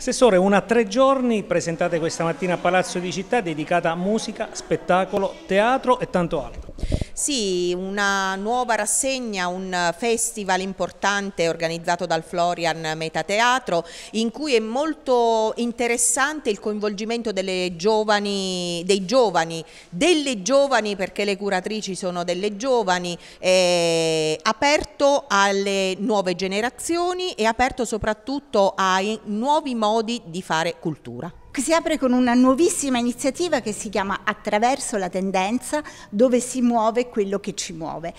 Assessore, una tre giorni presentate questa mattina a Palazzo di Città dedicata a musica, spettacolo, teatro e tanto altro. Sì, una nuova rassegna, un festival importante organizzato dal Florian Metateatro in cui è molto interessante il coinvolgimento giovani, dei giovani, delle giovani perché le curatrici sono delle giovani, eh, aperto alle nuove generazioni e aperto soprattutto ai nuovi modi di fare cultura si apre con una nuovissima iniziativa che si chiama Attraverso la tendenza, dove si muove quello che ci muove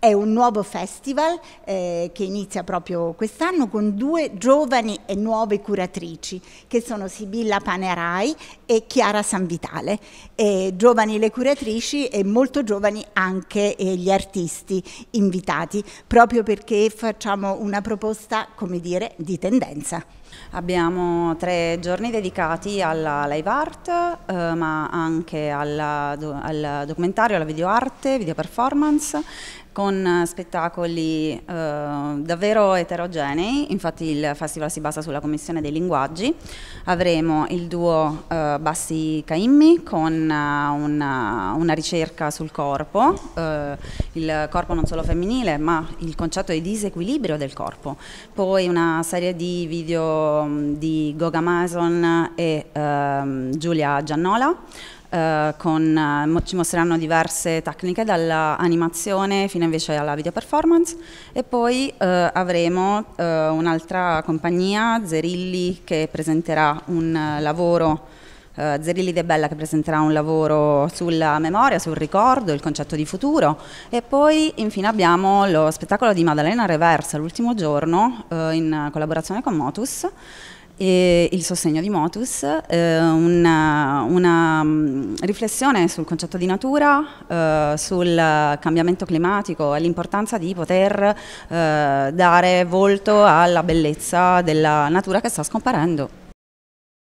è un nuovo festival eh, che inizia proprio quest'anno con due giovani e nuove curatrici che sono Sibilla Panerai e Chiara Sanvitale. E giovani le curatrici e molto giovani anche eh, gli artisti invitati, proprio perché facciamo una proposta, come dire, di tendenza. Abbiamo tre giorni dedicati alla live art, eh, ma anche alla, al documentario, alla video arte, video performance con eh, spettacoli eh, davvero eterogenei, infatti il festival si basa sulla commissione dei linguaggi, avremo il duo eh, Bassi Caimmi con uh, eh, una, eh, una, ricerca sul corpo, eh, il corpo non solo femminile ma il concetto di disequilibrio del corpo, poi una serie di video di Goga Mason e ehm, Giulia Giannola, eh, con, eh, mo ci mostreranno diverse tecniche dall'animazione fino invece alla video performance e poi eh, avremo eh, un'altra compagnia, Zerilli, che presenterà un lavoro Uh, Zerilli De Bella che presenterà un lavoro sulla memoria, sul ricordo, il concetto di futuro e poi infine abbiamo lo spettacolo di Maddalena Reversa l'ultimo giorno uh, in collaborazione con Motus e il sostegno di Motus, eh, una, una, mm, riflessione sul concetto di natura, eh, sul cambiamento climatico e l'importanza di poter eh, dare volto alla bellezza della natura che sta scomparendo.